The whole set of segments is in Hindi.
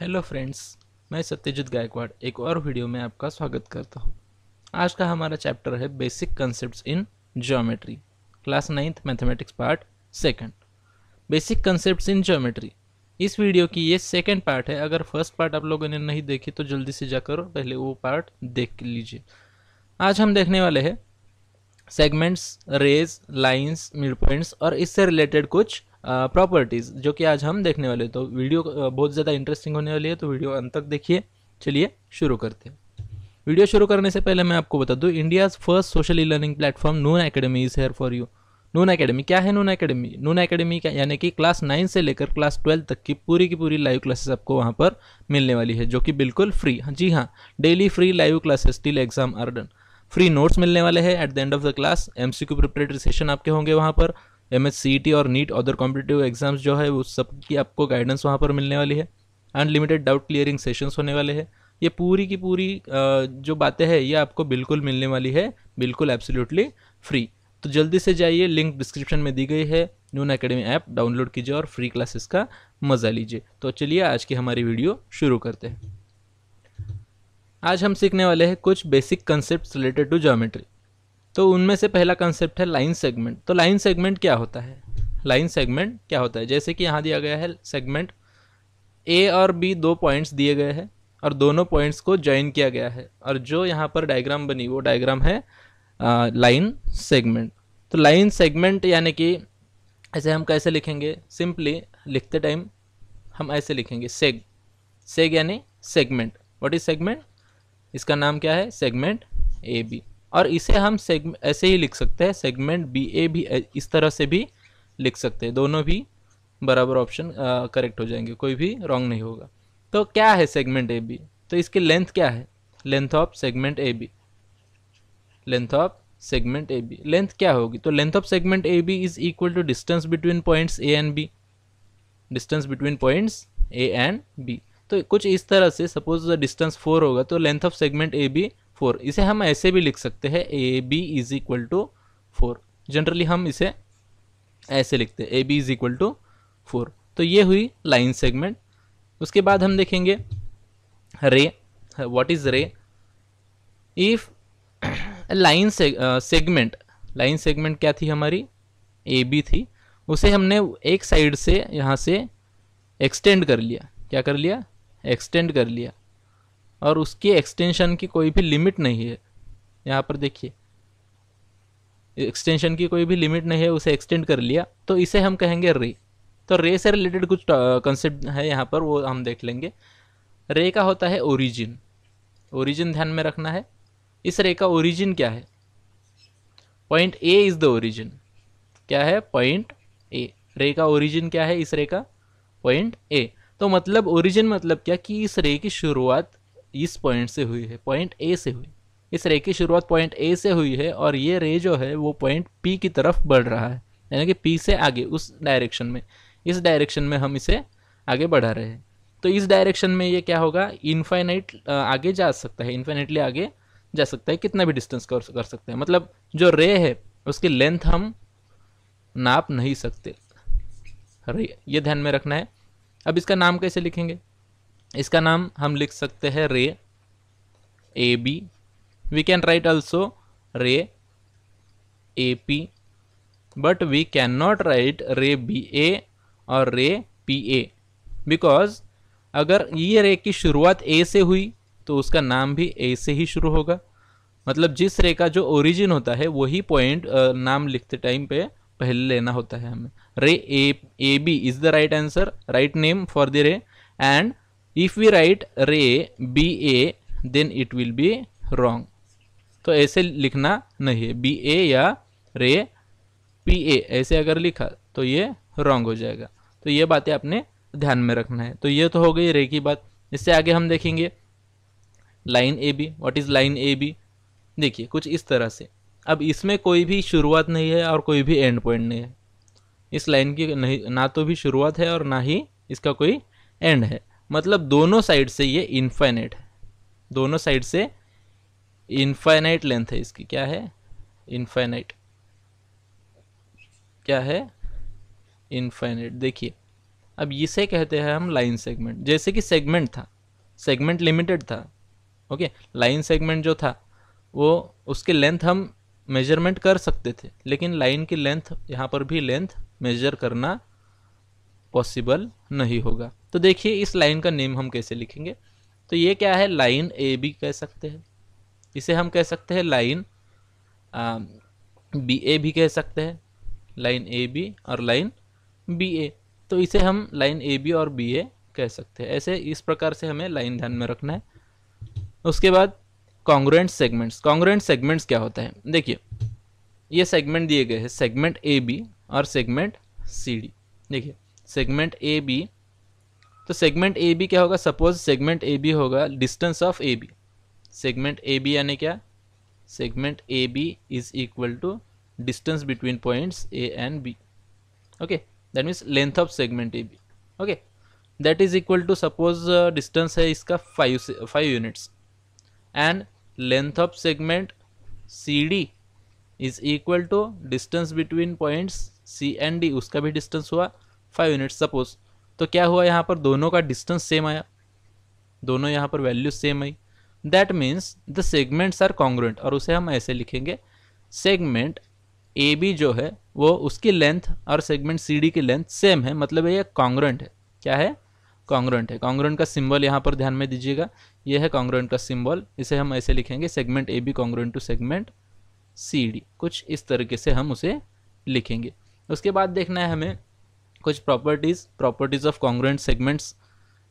हेलो फ्रेंड्स मैं सत्यजीत गायकवाड़ एक और वीडियो में आपका स्वागत करता हूँ आज का हमारा चैप्टर है basic concepts in geometry class ninth mathematics part second basic concepts in geometry इस वीडियो की ये सेकंड पार्ट है अगर फर्स्ट पार्ट आप लोगों ने नहीं देखी तो जल्दी से जाकर पहले वो पार्ट देख लीजिए आज हम देखने वाले हैं segments rays lines mid points और इससे रिलेटेड कुछ प्रॉपर्टीज़ जो कि आज हम देखने वाले तो वीडियो बहुत ज़्यादा इंटरेस्टिंग होने वाली है तो वीडियो अंत तक देखिए चलिए शुरू करते हैं वीडियो शुरू करने से पहले मैं आपको बता दूँ India's first social e learning platform Noon Academy is here for you Noon Academy क्या है नून अकेडमी नून अकेडमी का यानी कि क्लास नाइन से लेकर क्लास ट्वेल्थ तक की पूरी की पूरी लाइव क्लासेस आपको वहाँ पर मिलने वाली है जो कि बिल्कुल फ्री हाँ जी हाँ daily free live classes till exams are done free notes मिलने वाले हैं at the end of the class MCQ preparatory session आपके होंगे वहाँ पर एम एस सी टी और नीट अदर कॉम्पिटेटिव एग्जाम्स जो है उस सब की आपको गाइडेंस वहाँ पर मिलने वाली है अनलिमिटेड डाउट क्लियरिंग सेशंस होने वाले हैं ये पूरी की पूरी जो बातें हैं ये आपको बिल्कुल मिलने वाली है बिल्कुल एब्सोल्युटली फ्री तो जल्दी से जाइए लिंक डिस्क्रिप्शन में दी गई है नून अकेडमी ऐप डाउनलोड कीजिए और फ्री क्लासेस का मज़ा लीजिए तो चलिए आज की हमारी वीडियो शुरू करते हैं आज हम सीखने वाले हैं कुछ basic concept related to geometry तो उनमें से पहला कंसेप्ट है लाइन सेगमेंट तो लाइन सेगमेंट क्या होता है लाइन सेगमेंट क्या होता है जैसे कि यहाँ दिया गया है सेगमेंट ए और बी दो पॉइंट्स दिए गए हैं और दोनों पॉइंट्स को ज्वाइन किया गया है और जो यहाँ पर डायग्राम बनी वो डायग्राम है लाइन सेगमेंट तो लाइन सेगमेंट यानी कि ऐसे हम कैसे लिखेंगे सिंपली लिखते टाइम हम ऐसे लिखेंगे सेग सेग यानी सेगमेंट व्हाट इज सेगमेंट इसका नाम क्या है सेगमेंट ए बी और इसे हम ऐसे ही लिख सकते हैं सेगमेंट बी ए भी इस तरह से भी लिख सकते हैं दोनों भी बराबर ऑप्शन करेक्ट हो जाएंगे कोई भी रॉन्ग नहीं होगा तो क्या है सेगमेंट ए बी तो इसकी लेंथ क्या है length of segment A B length of segment A B length क्या होगी तो length of segment A B is equal to distance between points A and B distance between points A and B तो कुछ इस तरह से सपोज डिस्टेंस फोर होगा तो length of segment A B four इसे हम ऐसे भी लिख सकते हैं A B is equal to four generally हम इसे ऐसे लिखते हैं A B is equal to four तो ये हुई लाइन सेगमेंट उसके बाद हम देखेंगे ray what is ray if line segment line segment क्या थी हमारी ए बी थी उसे हमने एक साइड से यहाँ से एक्सटेंड कर लिया क्या कर लिया एक्सटेंड कर लिया और उसकी एक्सटेंशन की कोई भी लिमिट नहीं है यहाँ पर देखिए एक्सटेंशन की कोई भी लिमिट नहीं है उसे एक्सटेंड कर लिया तो इसे हम कहेंगे रे तो रे से रिलेटेड कुछ कंसेप्ट है यहाँ पर वो हम देख लेंगे रे का होता है ओरिजिन ओरिजिन ध्यान में रखना है इस रे का ओरिजिन क्या है point A is the origin क्या है पॉइंट ए रे का ओरिजिन क्या है इस रे का पॉइंट ए तो मतलब ओरिजिन मतलब क्या कि इस रे की शुरुआत इस पॉइंट से हुई है पॉइंट ए से हुई इस रे की शुरुआत पॉइंट ए से हुई है और ये रे जो है वो पॉइंट पी की तरफ बढ़ रहा है यानी कि पी से आगे उस डायरेक्शन में इस डायरेक्शन में हम इसे आगे बढ़ा रहे हैं तो इस डायरेक्शन में ये क्या होगा इन्फाइनाइट आगे जा सकता है इन्फाइनाइटली आगे जा सकता है कितना भी डिस्टेंस कर कर सकते हैं मतलब जो रे है उसकी लेंथ हम नाप नहीं सकते ये ध्यान में रखना है अब इसका नाम कैसे लिखेंगे इसका नाम हम लिख सकते हैं ray A B we can write also ray A P but we can not write ray B A और रे पी ए बिकॉज अगर ये रे की शुरुआत ए से हुई तो उसका नाम भी ए से ही शुरू होगा मतलब जिस रे का जो ओरिजिन होता है वही पॉइंट नाम लिखते टाइम पे पहले लेना होता है हमें ray A A B is the right answer right name for the ray and if we write ray B A then it will be wrong तो ऐसे लिखना नहीं है बी ए या रे पी ए ऐसे अगर लिखा तो ये रॉन्ग हो जाएगा तो ये बातें आपने ध्यान में रखना है तो ये तो हो गई रे की बात इससे आगे हम देखेंगे line A B what is line A B देखिए कुछ इस तरह से अब इसमें कोई भी शुरुआत नहीं है और कोई भी एंड पॉइंट नहीं है इस लाइन की नहीं ना तो भी शुरुआत है और ना ही इसका कोई एंड है मतलब दोनों साइड से ये इन्फाइनाइट है दोनों साइड से इन्फाइनाइट लेंथ है इसकी क्या है इन्फाइनाइट क्या है इन्फाइनाइट देखिए अब इसे कहते हैं हम लाइन सेगमेंट जैसे कि सेगमेंट था सेगमेंट लिमिटेड था ओके लाइन सेगमेंट जो था वो उसके लेंथ हम मेजरमेंट कर सकते थे लेकिन लाइन की लेंथ यहाँ पर भी लेंथ मेजर करना पॉसिबल नहीं होगा तो देखिए इस लाइन का नेम हम कैसे लिखेंगे तो ये क्या है लाइन ए बी कह सकते हैं इसे हम कह सकते हैं लाइन बी ए भी कह सकते हैं लाइन ए बी और लाइन बी ए तो इसे हम लाइन ए बी और बी ए कह सकते हैं ऐसे इस प्रकार से हमें लाइन ध्यान में रखना है उसके बाद कॉन्ग्रेंट सेगमेंट्स कॉन्ग्रेंट सेगमेंट्स क्या होता है देखिए ये सेगमेंट दिए गए हैं सेगमेंट ए बी और सेगमेंट सी डी देखिए सेगमेंट ए बी तो सेगमेंट ए बी क्या होगा सपोज सेगमेंट ए बी होगा distance of A B segment A B यानी क्या segment A B is equal to distance between points A and B okay that means length of segment A B okay that is equal to suppose distance है इसका five five units and length of segment C D is equal to distance between points C and D उसका भी डिस्टेंस हुआ फाइव यूनिट्स सपोज तो क्या हुआ यहाँ पर दोनों का डिस्टेंस सेम आया दोनों यहाँ पर वैल्यू सेम आई that means the segments are congruent और उसे हम ऐसे लिखेंगे सेगमेंट ए बी जो है वो उसकी लेंथ और सेगमेंट सी डी की लेंथ सेम है मतलब ये कॉन्ग्रेंट है क्या है कॉन्ग्रेंट है कॉन्ग्रेंट का सिंबल यहाँ पर ध्यान में दीजिएगा ये है कॉन्ग्रेंट का सिंबल इसे हम ऐसे लिखेंगे segment A B congruent to segment C D कुछ इस तरीके से हम उसे लिखेंगे उसके बाद देखना है हमें कुछ properties properties of congruent segments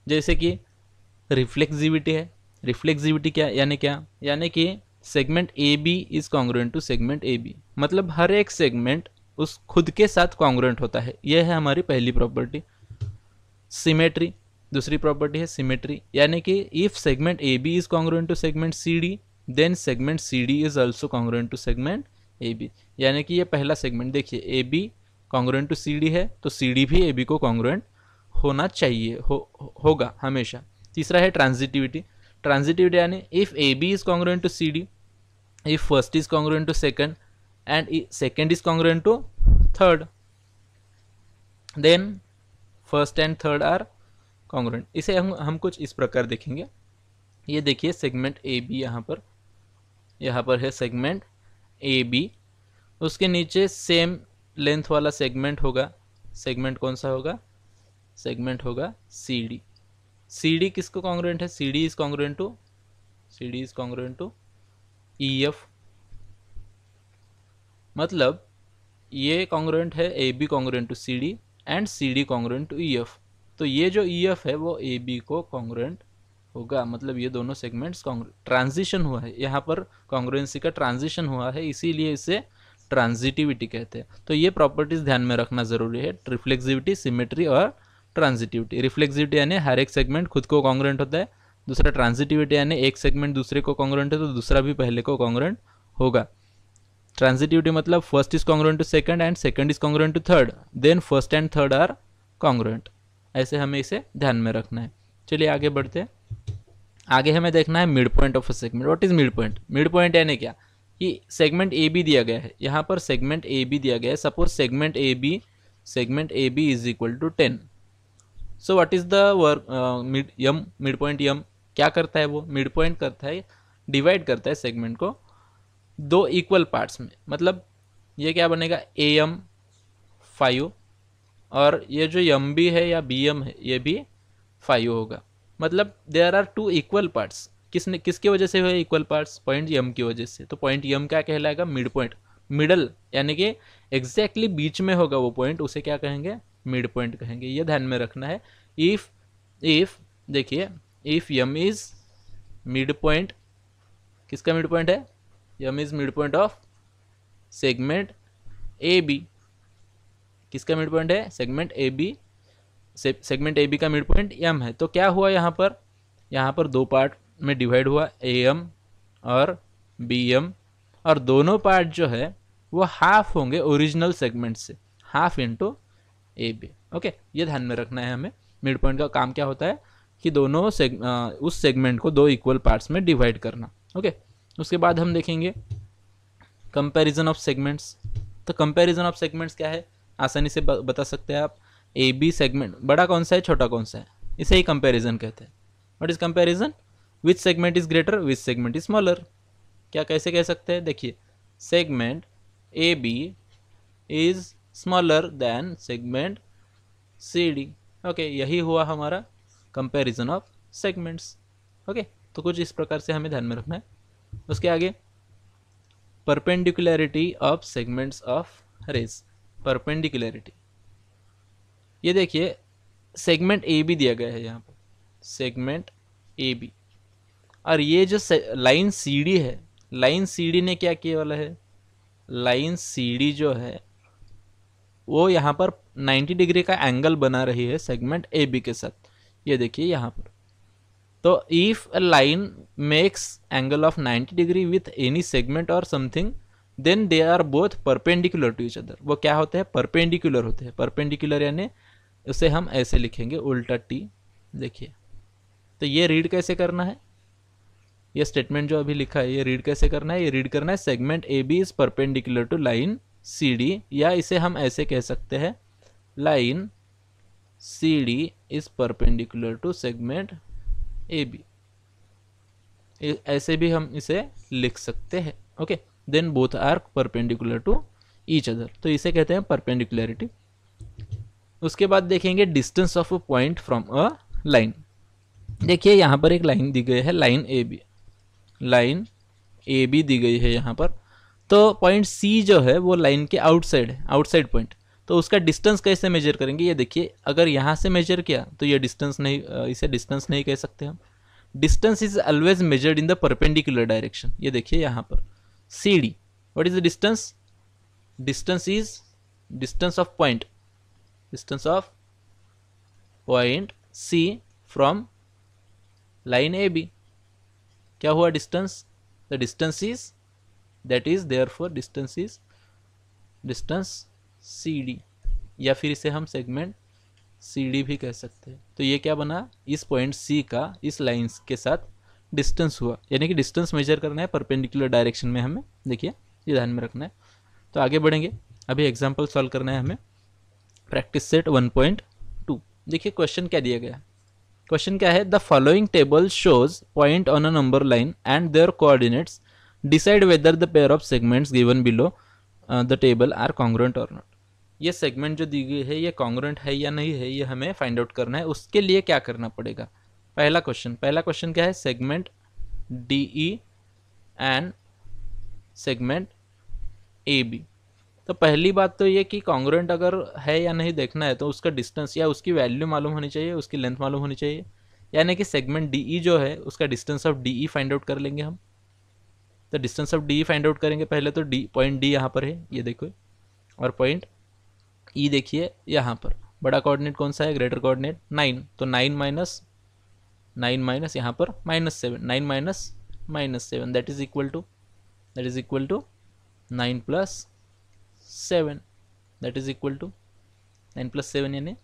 जैसे कि रिफ्लेक्सिविटी है रिफ्लेक्सिविटी क्या यानी क्या यानी कि segment A B is congruent to segment A B मतलब हर एक सेगमेंट उस खुद के साथ कॉन्ग्रेंट होता है यह है हमारी पहली प्रॉपर्टी सिमेट्री दूसरी प्रॉपर्टी है सिमेट्री यानी कि if segment A B is congruent to segment C D then segment C D is also congruent to segment A B यानी कि यह पहला सेगमेंट देखिए A B congruent to C D है तो सी डी भी ए बी को कॉन्ग्रुएंट होना चाहिए हो होगा हमेशा तीसरा है ट्रांजिटिविटी ट्रांजिटिविटी यानी if A B is congruent to C D if first is congruent to second and second is congruent to third then first and third are congruent इसे हम हम कुछ इस प्रकार देखेंगे ये देखिए सेगमेंट ए बी यहाँ पर यहाँ पर है सेगमेंट ए बी उसके नीचे सेम लेंथ वाला सेगमेंट होगा सेगमेंट कौन सा होगा सेगमेंट होगा सी डी सी डी किसको कॉन्ग्रेंट है C D is congruent to C D is congruent to E F मतलब ये कॉन्ग्रेंट है A B congruent to C D and C D congruent to E F तो ये जो ई e एफ है वो ए बी को कॉन्ग्रेंट होगा मतलब ये दोनों सेगमेंट्स ट्रांजिशन हुआ है यहाँ पर कॉन्ग्रेंसी का ट्रांजिशन हुआ है इसीलिए इसे ट्रांजिटिविटी कहते हैं तो ये प्रॉपर्टीज़ ध्यान में रखना ज़रूरी है रिफ्लेक्सिविटी सिमेट्री और ट्रांजिटिविटी रिफ्लेक्सिविटी यानी हर एक सेगमेंट खुद को कॉन्ग्रेंट होता है दूसरा ट्रांजिटिविटी यानी एक सेगमेंट दूसरे को कॉन्ग्रेंट है तो दूसरा भी पहले को कॉन्ग्रेंट होगा ट्रांजिटिविटी मतलब first is congruent to second and second is congruent to third then first and third are congruent ऐसे हमें इसे ध्यान में रखना है चलिए आगे बढ़ते हैं आगे हमें देखना है mid point of a segment what is mid point mid point यानी क्या कि सेगमेंट ए बी दिया गया है यहाँ पर सेगमेंट ए बी दिया गया है suppose segment A B segment A B is equal to ten so what is the work mid M mid point M क्या करता है वो मिड पॉइंट करता है डिवाइड करता है सेगमेंट को दो इक्वल पार्ट्स में मतलब ये क्या बनेगा ए एम फाइव और ये जो यम बी है या बी एम है ये भी फाइव होगा मतलब there are two equal parts किसने किसके वजह से हुए इक्वल पार्ट्स पॉइंट यम की वजह से तो पॉइंट यम क्या कहलाएगा मिड पॉइंट मिडल यानी कि एग्जैक्टली बीच में होगा वो पॉइंट उसे क्या कहेंगे मिड पॉइंट कहेंगे ये ध्यान में रखना है इफ़ इफ़ देखिए if M is mid point किसका मिड पॉइंट है M is mid point of segment A B किसका मिड पॉइंट है segment A B segment A B का मिड पॉइंट यम है तो क्या हुआ यहाँ पर यहाँ पर दो पार्ट में डिवाइड हुआ ए एम और बी एम और दोनों पार्ट जो है वो हाफ होंगे ओरिजिनल सेगमेंट से half into A B okay ये ध्यान में रखना है हमें मिड पॉइंट का काम क्या होता है कि दोनों सेग, आ, उस सेगमेंट को दो इक्वल पार्ट्स में डिवाइड करना ओके okay? उसके बाद हम देखेंगे कंपैरिजन ऑफ सेगमेंट्स तो कंपैरिजन ऑफ सेगमेंट्स क्या है आसानी से बता सकते हैं आप ए बी सेगमेंट बड़ा कौन सा है छोटा कौन सा है इसे ही कंपैरिजन कहते हैं what is comparison which segment is greater which segment is smaller क्या कैसे कह सकते हैं देखिए segment A B is smaller than segment C D okay यही हुआ हमारा कंपेरिजन ऑफ सेगमेंट्स ओके तो कुछ इस प्रकार से हमें ध्यान में रखना है उसके आगे perpendicularity of segments of rays perpendicularity ये देखिए सेगमेंट ए भी दिया गया है यहाँ पर सेगमेंट ए बी और ये जो लाइन सीढ़ी है लाइन सीढ़ी ने क्या किया वाला है लाइन सीढ़ी जो है वो यहाँ पर 90 डिग्री का एंगल बना रही है सेगमेंट ए बी के साथ ये देखिए यहाँ पर तो if a line makes angle of 90 degree with any segment और something then they are both perpendicular to each other वो क्या होते हैं परपेंडिकुलर होते हैं परपेंडिकुलर यानी उसे हम ऐसे लिखेंगे उल्टा टी देखिए तो ये रीड कैसे करना है ये स्टेटमेंट जो अभी लिखा है ये रीड कैसे करना है ये रीड करना है segment A B is perpendicular to line C D या इसे हम ऐसे कह सकते हैं line C D is perpendicular to segment A B ऐसे भी हम इसे लिख सकते हैं okay then both are perpendicular to each other तो इसे कहते हैं परपेंडिकुलरिटी उसके बाद देखेंगे distance of a point from a line देखिए यहाँ पर एक लाइन दी गई है line A B line A B दी गई है यहाँ पर तो पॉइंट सी जो है वो लाइन के आउटसाइड है आउटसाइड पॉइंट तो उसका डिस्टेंस कैसे मेजर करेंगे ये देखिए अगर यहाँ से मेजर किया तो ये डिस्टेंस नहीं इसे डिस्टेंस नहीं कह सकते हम distance is always measured in the perpendicular direction ये देखिए यहाँ पर C D what is the distance distance is distance of point distance of point C from line A B क्या हुआ distance the distance is that is therefore distance is distance C D या फिर इसे हम सेगमेंट सी डी भी कह सकते हैं तो ये क्या बना इस पॉइंट सी का इस लाइन्स के साथ डिस्टेंस हुआ यानी कि डिस्टेंस मेजर करना है परपेंडिकुलर डायरेक्शन में हमें देखिए ये ध्यान में रखना है तो आगे बढ़ेंगे अभी एग्जाम्पल सॉल्व करना है हमें practice set one point two देखिए क्वेश्चन क्या दिया गया है क्वेश्चन क्या है the following table shows point on a number line and their coordinates decide whether the pair of segments given below the table are congruent और नॉट ये सेगमेंट जो दी गई है ये कॉन्ग्रेंट है या नहीं है ये हमें फाइंड आउट करना है उसके लिए क्या करना पड़ेगा पहला क्वेश्चन पहला क्वेश्चन क्या है segment D E and segment A B तो पहली बात तो ये कि कॉन्ग्रेंट अगर है या नहीं देखना है तो उसका डिस्टेंस या उसकी वैल्यू मालूम होनी चाहिए उसकी लेंथ मालूम होनी चाहिए यानी कि सेगमेंट डी ई जो है उसका distance of D E find out कर लेंगे हम तो distance of D E find out करेंगे पहले तो डी पॉइंट डी यहाँ पर है ये देखो और पॉइंट ई e देखिए यहाँ पर बड़ा कोऑर्डिनेट कौन सा है ग्रेटर कोऑर्डिनेट नाइन तो नाइन माइनस नाइन माइनस यहाँ पर minus seven nine minus minus seven that is equal to that is equal to nine plus seven that is equal to nine plus seven यानी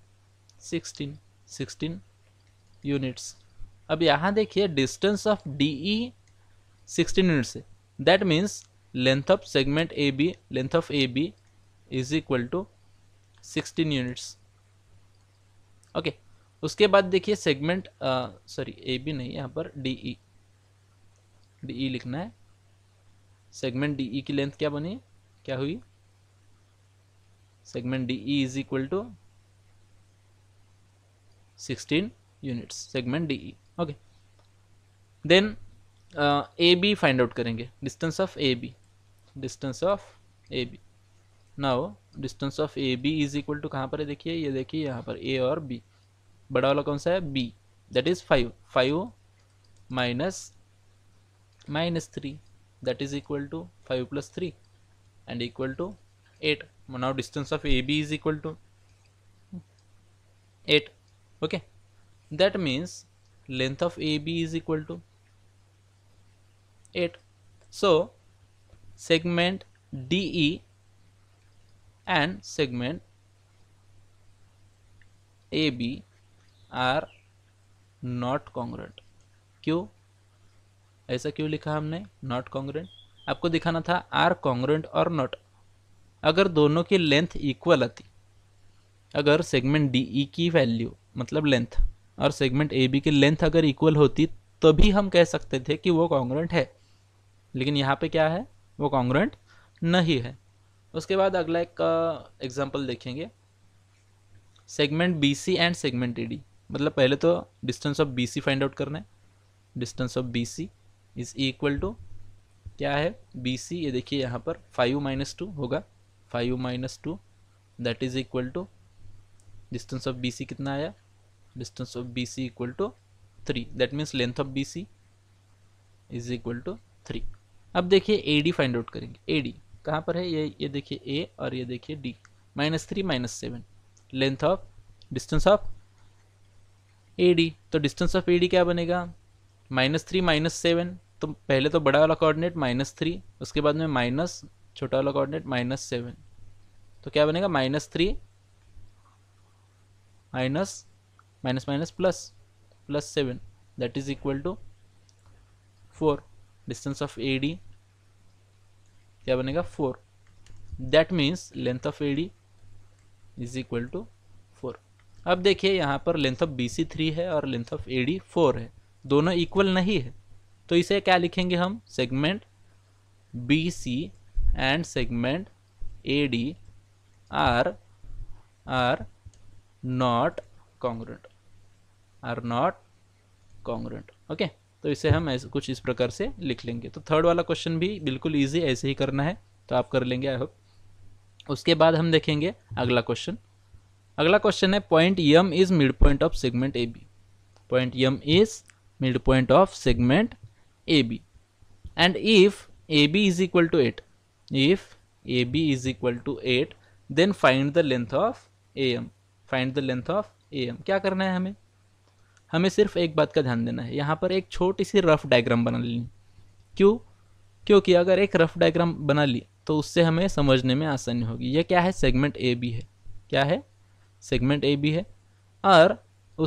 सिक्सटीन सिक्सटीन यूनिट्स अब यहाँ देखिए distance of D E sixteen units है that means length of segment A B length of A B is equal to sixteen units okay उसके बाद देखिए सेगमेंट सॉरी ए बी नहीं यहाँ पर डी ई डी ई लिखना है सेगमेंट डी ई की लेंथ क्या बनी क्या हुई segment DE is equal to 16 units segment DE okay then uh, AB find out करेंगे distance of AB distance of AB now distance of AB is equal to कहाँ पर है देखिए ये देखिए यहाँ पर A और B बड़ा वाला कौन सा है B that is five five minus minus 3 that is equal to 5 plus 3 and equal to 8 now distance of AB is equal to eight. okay that means length of AB is equal to eight. so segment DE and segment AB are not congruent क्यों ऐसा क्यों लिखा हमने नॉट कॉन्ग्रेंट आपको दिखाना था आर कॉन्ग्रेंट और नॉट अगर दोनों की लेंथ इक्वल आती अगर सेगमेंट डी ई की वैल्यू मतलब लेंथ और सेगमेंट ए बी की लेंथ अगर इक्वल होती तभी हम कह सकते थे कि वो कॉन्ग्रेंट है लेकिन यहाँ पे क्या है वो कॉन्ग्रेंट नहीं है उसके बाद अगला एक एग्जाम्पल देखेंगे segment B C and segment A D मतलब पहले तो distance of B C find out करना है distance of B C is equal to क्या है बी सी ये देखिए यहाँ पर फाइव माइनस टू होगा five minus two that is equal to distance of B C कितना आया distance of B C equal to three that means length of B C is equal to three अब देखिए ए डी फाइंड आउट करेंगे ए डी कहाँ पर है ये ये देखिए ए और ये देखिए D minus three minus seven length of distance of A D तो डिस्टेंस ऑफ ए डी क्या बनेगा माइनस थ्री माइनस सेवन तो पहले तो बड़ा वाला कोऑर्डिनेट माइनस थ्री उसके बाद में माइनस छोटा वाला कोऑर्डिनेट माइनस सेवन तो क्या बनेगा minus three minus minus minus plus plus seven that is equal to four distance of A D क्या बनेगा four that means length of A D is equal to four अब देखिए यहाँ पर length of B C three है और length of A D four है दोनों इक्वल नहीं है तो इसे क्या लिखेंगे हम segment B C and segment AD are are not congruent are not congruent okay तो इसे हम ऐसे कुछ इस प्रकार से लिख लेंगे तो थर्ड वाला क्वेश्चन भी बिल्कुल इजी ऐसे ही करना है तो आप कर लेंगे आई होप उसके बाद हम देखेंगे अगला क्वेश्चन अगला क्वेश्चन है point M is mid point of segment A B point M is mid point of segment A B and if A B is equal to eight if AB is equal to 8 then find the length of AM find the length of AM क्या करना है हमें हमें सिर्फ एक बात का ध्यान देना है यहाँ पर एक छोटी सी रफ डायग्राम बना ली क्यों क्योंकि अगर एक रफ डायग्राम बना ली तो उससे हमें समझने में आसानी होगी यह क्या है सेगमेंट ए बी है क्या है सेगमेंट ए बी है और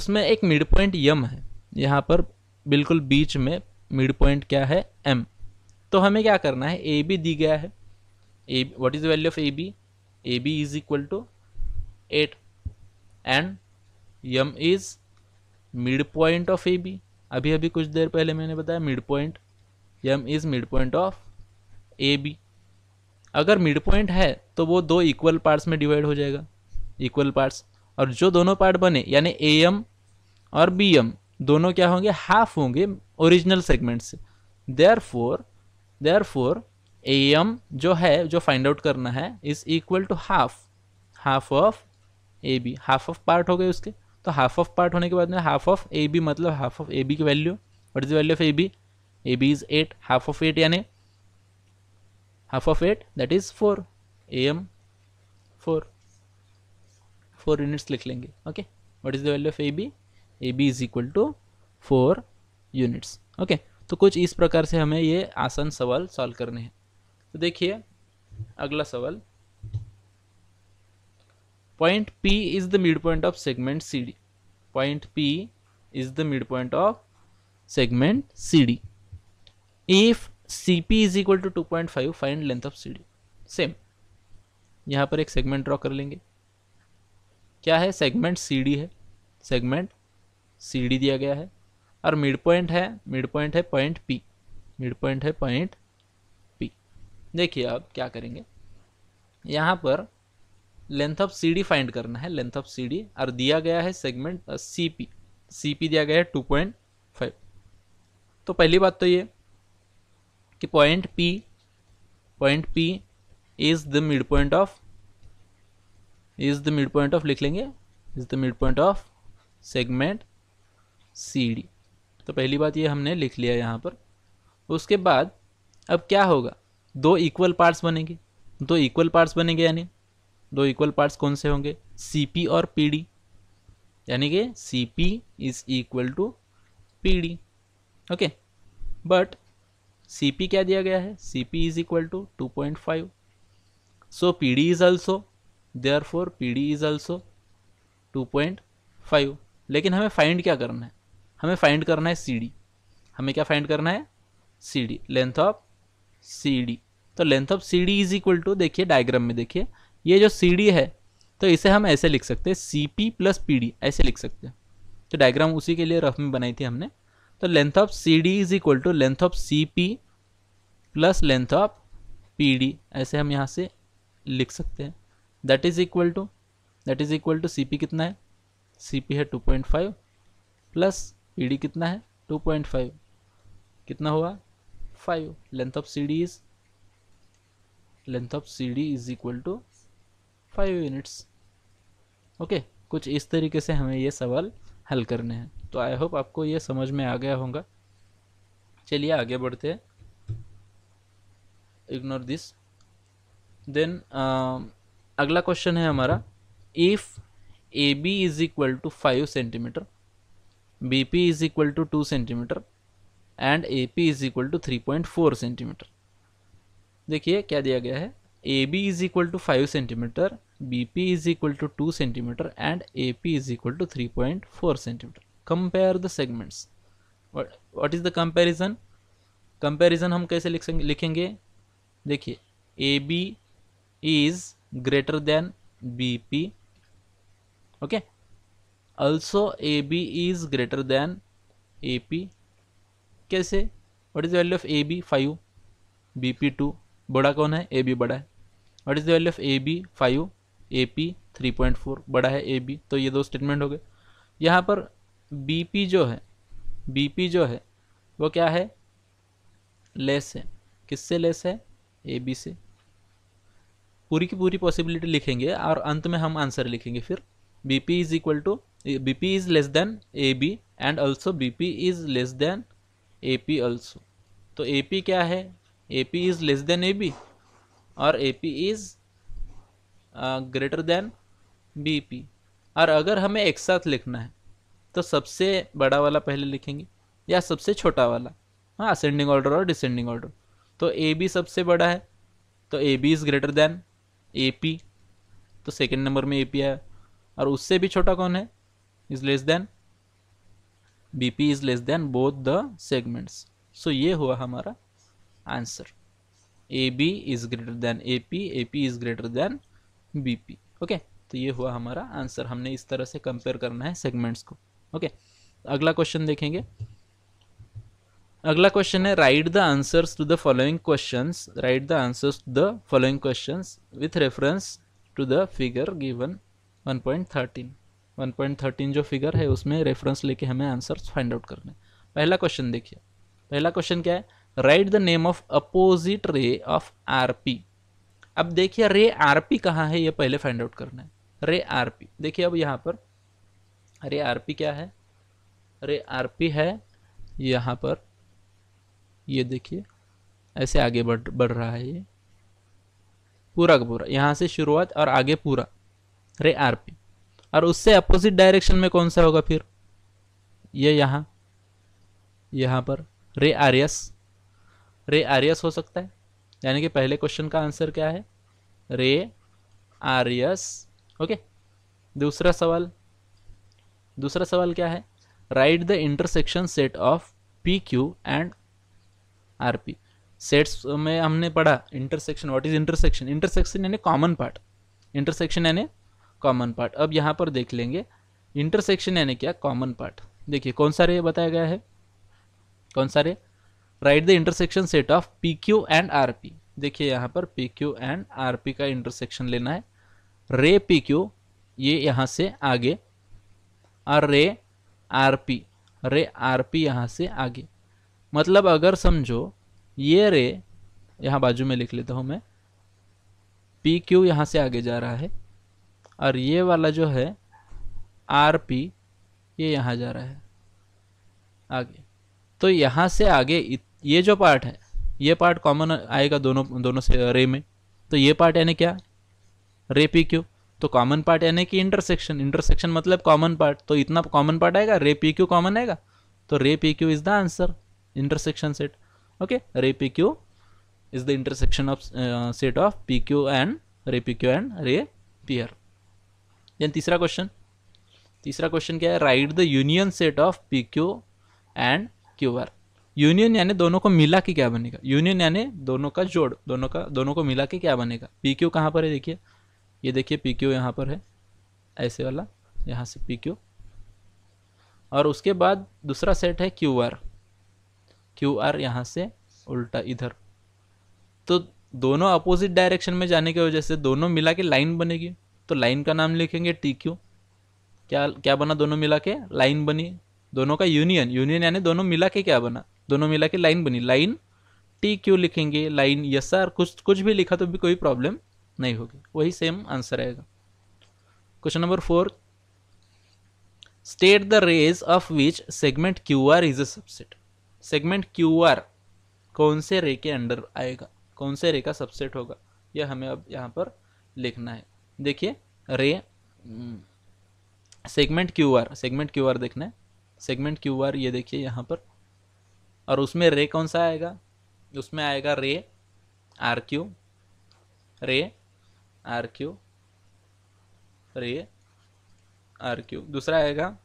उसमें एक मिड पॉइंट यम है यहाँ पर बिल्कुल बीच में मिड पॉइंट क्या है एम तो हमें क्या करना है ए बी दी गया है a what is the value of ab ab is equal to 8 and m is mid point of A B अभी अभी कुछ देर पहले मैंने बताया mid point M is mid point of A B अगर मिड पॉइंट है तो वो दो इक्वल पार्ट्स में डिवाइड हो जाएगा इक्वल पार्ट्स और जो दोनों पार्ट बने यानी ए एम और बी एम दोनों क्या होंगे हाफ होंगे ओरिजिनल सेगमेंट से therefore therefore A M जो है जो फाइंड आउट करना है is equal to half half of A B half of part हो गए उसके तो हाफ ऑफ पार्ट होने के बाद में हाफ ऑफ ए बी मतलब हाफ ऑफ ए बी की value what is the value of A B A B is eight half of eight यानी half of eight that is four A M four four units लिख लेंगे okay what is the value of A B A B is equal to four units okay तो कुछ इस प्रकार से हमें ये आसान सवाल सॉल्व करने हैं तो देखिए अगला सवाल point P is the mid point of segment C D point P is the mid point of segment C D if C P is equal to two point five find length of C D same यहाँ पर एक सेगमेंट ड्रॉ कर लेंगे क्या है सेगमेंट सी डी है सेगमेंट सी डी दिया गया है और मिड पॉइंट है मिड पॉइंट है पॉइंट पी मिड पॉइंट है पॉइंट देखिए अब क्या करेंगे यहाँ पर length of C D find करना है लेंथ ऑफ सी डी और दिया गया है segment C P C P दिया गया है टू पॉइंट फाइव तो पहली बात तो ये कि point P point P is the mid point of is the mid point of लिख लेंगे is the mid point of segment C D तो पहली बात ये हमने लिख लिया यहाँ पर उसके बाद अब क्या होगा दो इक्वल पार्ट्स बनेंगे दो इक्वल पार्ट्स बनेंगे यानी दो इक्वल पार्ट्स कौन से होंगे सी पी और पी डी यानी कि C P is equal to P D okay but C P क्या दिया गया है C P is equal to two point five so P D is also therefore P D is also two point five लेकिन हमें फाइंड क्या करना है हमें फाइंड करना है सी डी हमें क्या फाइंड करना है C D length of C D तो length of C D is equal to देखिए डायग्राम में देखिए ये जो सी डी है तो इसे हम ऐसे लिख सकते हैं C P plus P D ऐसे लिख सकते हैं तो डायग्राम उसी के लिए रफ में बनाई थी हमने तो length of C D is equal to length of C P plus length of P D ऐसे हम यहाँ से लिख सकते हैं that is equal to that is equal to C P कितना है सी पी है two point five plus P D कितना है टू पॉइंट फाइव कितना हुआ 5 length of cd is length of cd is equal to 5 units okay okay, कुछ इस तरीके से हमें ये सवाल हल करने हैं तो आई होप आपको ये समझ में आ गया होगा चलिए आगे बढ़ते हैं इग्नोर दिस देन अगला क्वेश्चन है हमारा if A B is equal to five centimetre B P is equal to two centimetre and A P is equal to three point four centimetre देखिए क्या दिया गया है A B is equal to five centimetre B P is equal to two centimetre and A P is equal to three point four centimetre compare the segments what is the comparison comparison हम कैसे लिख लिखेंगे देखिए A B is greater than B P okay also A B is greater than A P कैसे what is the value of A B five B P two बड़ा कौन है ए बी बड़ा है what is the value of A B five A P three point four बड़ा है ए बी तो ये दो स्टेटमेंट हो गए यहाँ पर बी पी जो है बी पी जो है वो क्या है लेस है किससे लेस है ए बी से पूरी की पूरी पॉसिबिलिटी लिखेंगे और अंत में हम आंसर लिखेंगे फिर B P is equal to B P is less than A B and also B P is less than A P also तो ए पी क्या है A P is less than A B और A P is greater than B P और अगर हमें एक साथ लिखना है तो सबसे बड़ा वाला पहले लिखेंगे या सबसे छोटा वाला हाँ असेंडिंग ऑर्डर और डिसेंडिंग ऑर्डर तो ए बी सबसे बड़ा है तो A B is greater than A P तो सेकेंड नंबर में ए पी आया और उससे भी छोटा कौन है is less than B P is less than both the segments so ये हुआ हमारा answer A B is greater than A P A P is greater than B P okay तो ये हुआ हमारा आंसर हमने इस तरह से कंपेयर करना है सेगमेंट्स को ओके okay. अगला क्वेश्चन देखेंगे अगला क्वेश्चन है write the answers to the following questions write the answers to the following questions with reference to the figure given 1.13 1.13 जो फिगर है उसमें रेफरेंस लेके हमें आंसर फाइंड आउट करने पहला क्वेश्चन देखिए पहला क्वेश्चन क्या है write the name of opposite ray of R P अब देखिए रे आर पी कहाँ है ये पहले फाइंड आउट करना है रे आर पी देखिए अब यहाँ पर रे आर पी क्या है रे आर पी है यहाँ पर ये देखिए ऐसे आगे बढ़ बढ़ रहा है ये पूरा का पूरा यहाँ से शुरुआत और आगे पूरा रे आर पी और उससे अपोजिट डायरेक्शन में कौन सा होगा फिर ये यहाँ यहाँ पर रे आर्यस रे आर्यस हो सकता है यानी कि पहले क्वेश्चन का आंसर क्या है रे आर्यस ओके दूसरा सवाल दूसरा सवाल क्या है write the intersection set of P Q and R P sets में हमने पढ़ा intersection what is intersection intersection यानी कॉमन पार्ट इंटरसेक्शन यानी कॉमन पार्ट अब यहाँ पर देख लेंगे इंटरसेक्शन यानी क्या कॉमन पार्ट देखिए कौन सा रे बताया गया है कौन सा ray write the intersection set of P Q and R P देखिए यहाँ पर P Q and R P का इंटरसेक्शन लेना है रे पी क्यू ये यहाँ से आगे और ray R P ray R P यहाँ से आगे मतलब अगर समझो ये रे यहाँ बाजू में लिख लेता हूँ मैं पी क्यू यहाँ से आगे जा रहा है और ये वाला जो है आर पी ये यहाँ जा रहा है आगे तो यहाँ से आगे ये जो पार्ट है ये पार्ट कॉमन आएगा दोनों दोनों से रे में तो ये पार्ट यानी क्या रे पी क्यू तो कॉमन पार्ट यानी कि इंटरसेक्शन इंटरसेक्शन मतलब कॉमन पार्ट तो इतना कॉमन पार्ट आएगा रे पी क्यू कॉमन आएगा तो ray P Q is the answer intersection set okay ray P Q is the intersection of set of P Q and ray P Q and ray P R then तीसरा क्वेश्चन तीसरा क्वेश्चन क्या है write the union set of P Q and Q R union यानी दोनों को मिला के क्या बनेगा यूनियन यानी दोनों का जोड़ दोनों का दोनों को मिला के क्या बनेगा पी क्यू कहाँ पर है देखिए ये देखिए पी क्यू यहाँ पर है ऐसे वाला यहाँ से पी क्यू और उसके बाद दूसरा सेट है क्यू आर क्यू आर यहाँ से उल्टा इधर तो दोनों अपोजिट डायरेक्शन में जाने की वजह से दोनों मिला के लाइन बनेगी तो लाइन का नाम लिखेंगे टी क्यू क्या क्या बना दोनों मिला के लाइन बनी दोनों का यूनियन यूनियन यानी दोनों मिला के क्या बना दोनों मिला के लाइन बनी लाइन टी क्यू लिखेंगे लाइन यस आर कुछ कुछ भी लिखा तो भी कोई प्रॉब्लम नहीं होगी वही सेम आंसर आएगा question number four state the rays of which segment Q R is a subset segment Q R कौन से रे के अंडर आएगा कौन से रे का सबसेट होगा यह हमें अब यहाँ पर लिखना है देखिए ray segment Q R segment Q R देखना है सेगमेंट क्यू आर ये देखिए यहाँ पर और उसमें रे कौन सा आएगा उसमें आएगा ray R Q ray R Q ray R Q दूसरा आएगा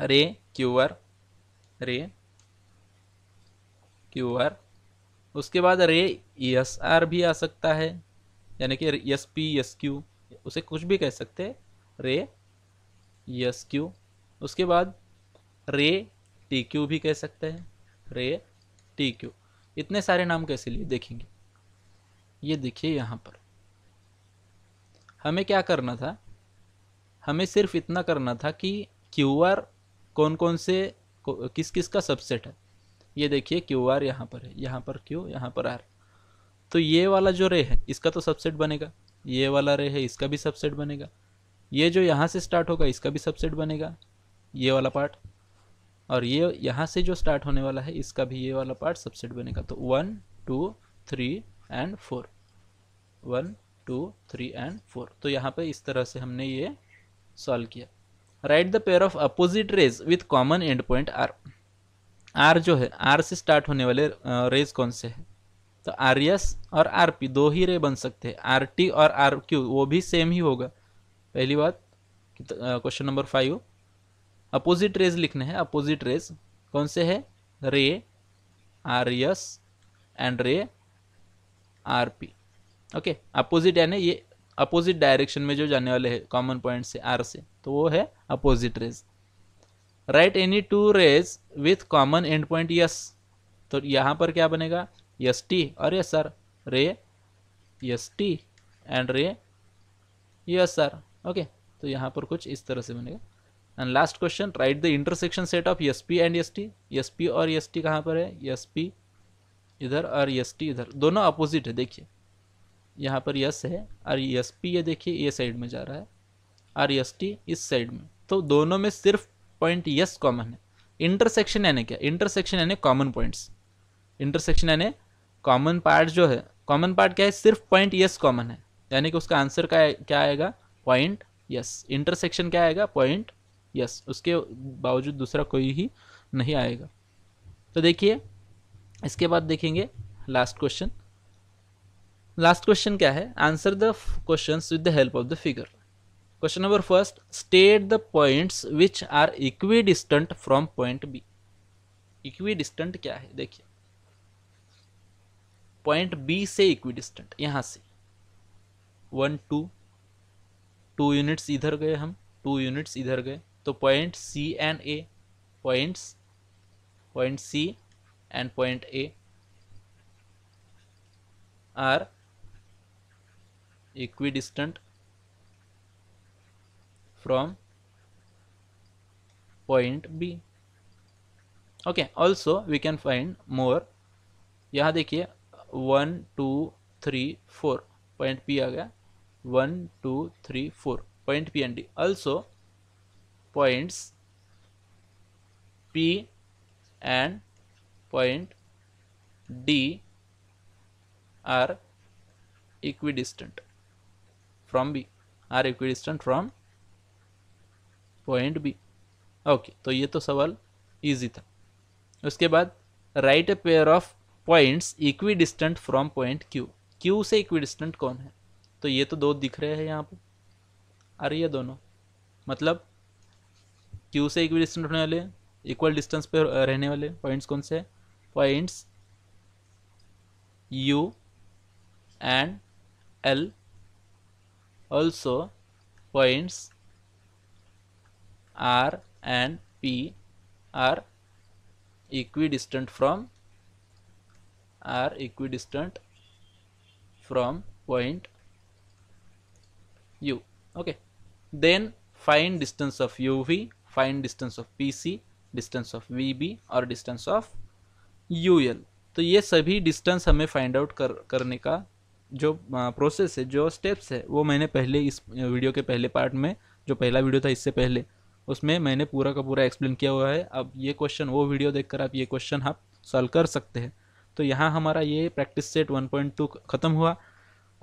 ray Q R ray Q R उसके बाद रे ई एस आर भी आ सकता है यानी कि यस पी यस क्यू उसे कुछ भी कह सकते हैं रे यस क्यू उसके बाद रे टी क्यू भी कह सकते हैं रे टी क्यू इतने सारे नाम कैसे लिए देखेंगे ये देखिए यहाँ पर हमें क्या करना था हमें सिर्फ इतना करना था कि क्यू आर कौन कौन से किस किस का सबसेट है ये देखिए क्यू आर यहाँ पर है यहाँ पर क्यू यहाँ पर आर तो ये वाला जो रे है इसका तो सबसेट बनेगा ये वाला रे है इसका भी सबसेट बनेगा ये जो यहाँ से स्टार्ट होगा इसका भी सबसेट बनेगा ये वाला पार्ट और ये यहाँ से जो स्टार्ट होने वाला है इसका भी ये वाला पार्ट सबसेट बनेगा तो one two three and four one two three and four तो यहाँ पे इस तरह से हमने ये सॉल्व किया right the pair of opposite rays with common end point R R जो है आर से स्टार्ट होने वाले रेज कौन से हैं तो आर एस और आर पी दो ही रे बन सकते हैं आर टी और आर क्यू वो भी सेम ही होगा पहली बात question number five opposite rays लिखने हैं अपोजिट रेज कौन से है ray R S and ray R P okay opposite यानी ये अपोजिट डायरेक्शन में जो जाने वाले हैं कॉमन पॉइंट से आर से तो वो है opposite rays right any two rays with common end point S तो यहाँ पर क्या बनेगा एस टी अरे sir ray S T and ray yes sir okay तो यहाँ पर कुछ इस तरह से बनेगा and last question write the intersection set of S P and S T S P और एस टी कहाँ पर है एस पी इधर और एस टी इधर दोनों अपोजिट है देखिए यहाँ पर यस है और एस पी ये देखिए ये साइड में जा रहा है और एस टी इस साइड में तो दोनों में सिर्फ पॉइंट यस कॉमन है इंटरसेक्शन यानी क्या इंटरसेक्शन यानी कॉमन पॉइंट्स इंटरसेक्शन यानी कॉमन पार्ट जो है कॉमन पार्ट क्या है सिर्फ पॉइंट यस कॉमन है यानी कि उसका आंसर का क्या आएगा पॉइंट यस इंटरसेक्शन क्या आएगा पॉइंट यस उसके बावजूद दूसरा कोई ही नहीं आएगा तो देखिए इसके बाद देखेंगे लास्ट क्वेश्चन लास्ट क्वेश्चन क्या है answer the question with the help of the figure question number first state the points which are equidistant from point B equidistant क्या है देखिए पॉइंट बी से इक्विडिस्टेंट यहाँ से वन टू टू यूनिट्स इधर गए हम टू यूनिट्स इधर गए तो point C and A points point C and point A are equidistant from point B okay also we can find more यहाँ देखिए one two three four point P आ गया one two three four point P and D also points P and point D are equidistant from B are equidistant from point B okay तो ये तो सवाल इजी था उसके बाद right a pair of points equidistant from point Q Q से इक्वी डिस्टेंट कौन है तो ये तो दो दिख रहे हैं यहाँ पे आ रही है दोनों मतलब क्यू से इक्वी डिस्टेंट होने वाले इक्वल डिस्टेंस पे रहने वाले पॉइंट्स कौन से हैं points U and L also points R and P R equidistant from are equidistant from point u okay then find distance of uv find distance of pc distance of vb और distance of ul तो ये सभी डिस्टेंस हमें फाइंड आउट कर करने का जो प्रोसेस है जो स्टेप्स है वो मैंने पहले इस वीडियो के पहले पार्ट में जो पहला वीडियो था इससे पहले उसमें मैंने पूरा का पूरा एक्सप्लेन किया हुआ है अब ये क्वेश्चन वो वीडियो देखकर आप ये क्वेश्चन आप सॉल्व कर सकते हैं तो यहाँ हमारा ये प्रैक्टिस सेट 1.2 ख़त्म हुआ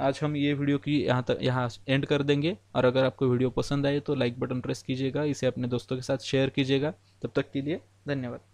आज हम ये वीडियो की यहाँ तक यहाँ एंड कर देंगे और अगर आपको वीडियो पसंद आए तो लाइक बटन प्रेस कीजिएगा इसे अपने दोस्तों के साथ शेयर कीजिएगा तब तक के लिए धन्यवाद